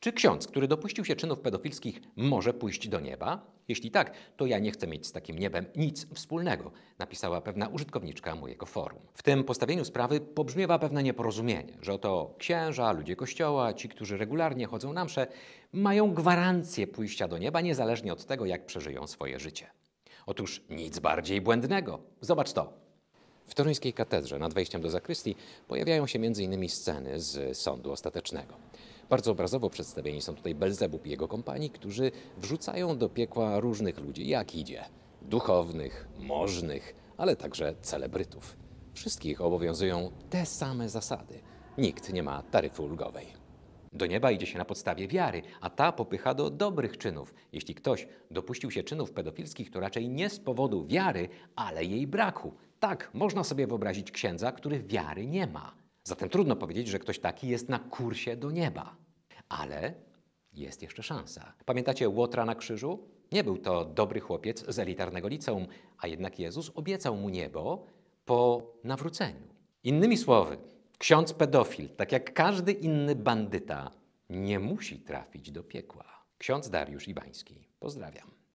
Czy ksiądz, który dopuścił się czynów pedofilskich, może pójść do nieba? Jeśli tak, to ja nie chcę mieć z takim niebem nic wspólnego, napisała pewna użytkowniczka mojego forum. W tym postawieniu sprawy pobrzmiewa pewne nieporozumienie, że oto księża, ludzie kościoła, ci, którzy regularnie chodzą na msze, mają gwarancję pójścia do nieba niezależnie od tego, jak przeżyją swoje życie. Otóż nic bardziej błędnego. Zobacz to. W toruńskiej katedrze nad wejściem do zakrystii pojawiają się m.in. sceny z sądu ostatecznego. Bardzo obrazowo przedstawieni są tutaj Belzebub i jego kompanii, którzy wrzucają do piekła różnych ludzi, jak idzie. Duchownych, możnych, ale także celebrytów. Wszystkich obowiązują te same zasady. Nikt nie ma taryfy ulgowej. Do nieba idzie się na podstawie wiary, a ta popycha do dobrych czynów. Jeśli ktoś dopuścił się czynów pedofilskich, to raczej nie z powodu wiary, ale jej braku. Tak, można sobie wyobrazić księdza, który wiary nie ma. Zatem trudno powiedzieć, że ktoś taki jest na kursie do nieba. Ale jest jeszcze szansa. Pamiętacie Łotra na krzyżu? Nie był to dobry chłopiec z elitarnego liceum, a jednak Jezus obiecał mu niebo po nawróceniu. Innymi słowy, ksiądz pedofil, tak jak każdy inny bandyta, nie musi trafić do piekła. Ksiądz Dariusz Ibański. Pozdrawiam.